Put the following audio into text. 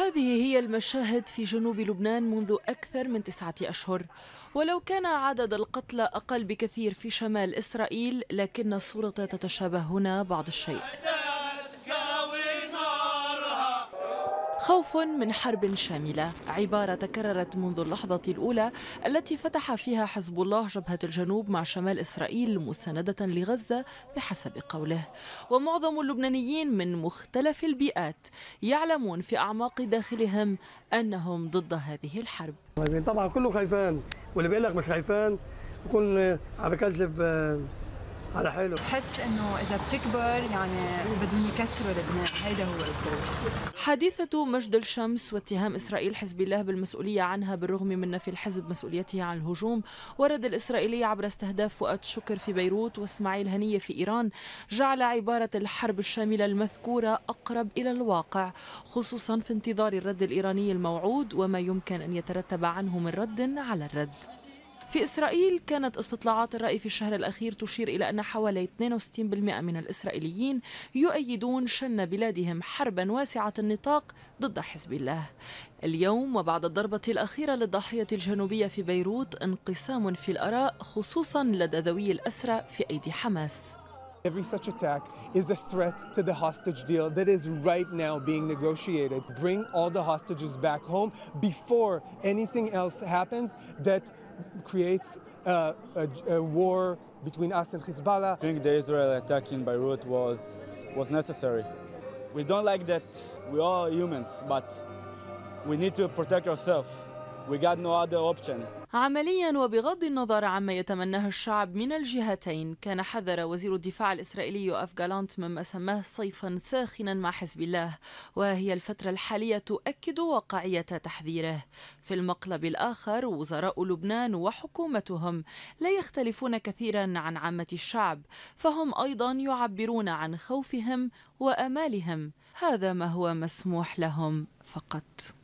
هذه هي المشاهد في جنوب لبنان منذ أكثر من تسعة أشهر ولو كان عدد القتلى أقل بكثير في شمال إسرائيل لكن الصورة تتشابه هنا بعض الشيء خوف من حرب شاملة عبارة تكررت منذ اللحظة الأولى التي فتح فيها حزب الله جبهة الجنوب مع شمال إسرائيل مساندة لغزة بحسب قوله ومعظم اللبنانيين من مختلف البيئات يعلمون في أعماق داخلهم أنهم ضد هذه الحرب طبعا كله خايفان واللي بيقول لك مش خايفان يكون على كذب على حاله بحس انه اذا بتكبر يعني بدهم يكسروا لبنان هيدا هو الخوف حادثة مجد الشمس واتهام اسرائيل حزب الله بالمسؤولية عنها بالرغم من نفي الحزب مسؤوليته عن الهجوم ورد الاسرائيلي عبر استهداف فؤاد شكر في بيروت واسماعيل هنية في ايران جعل عبارة الحرب الشاملة المذكورة اقرب الى الواقع خصوصا في انتظار الرد الايراني الموعود وما يمكن ان يترتب عنه من رد على الرد في إسرائيل كانت استطلاعات الرأي في الشهر الأخير تشير إلى أن حوالي 62% من الإسرائيليين يؤيدون شن بلادهم حربا واسعة النطاق ضد حزب الله اليوم وبعد الضربة الأخيرة للضاحية الجنوبية في بيروت انقسام في الآراء خصوصا لدى ذوي الأسرى في أيدي حماس Every such attack is a threat to the hostage deal that is right now being negotiated. Bring all the hostages back home before anything else happens that creates a, a, a war between us and Hezbollah. I think the Israel attack in Beirut was, was necessary. We don't like that we are humans, but we need to protect ourselves. We got no other option. عمليا وبغض النظر عما يتمناه الشعب من الجهتين كان حذر وزير الدفاع الإسرائيلي جالانت مما سماه صيفا ساخنا مع حزب الله وهي الفترة الحالية تؤكد واقعية تحذيره في المقلب الآخر وزراء لبنان وحكومتهم لا يختلفون كثيرا عن عامة الشعب فهم أيضا يعبرون عن خوفهم وأمالهم هذا ما هو مسموح لهم فقط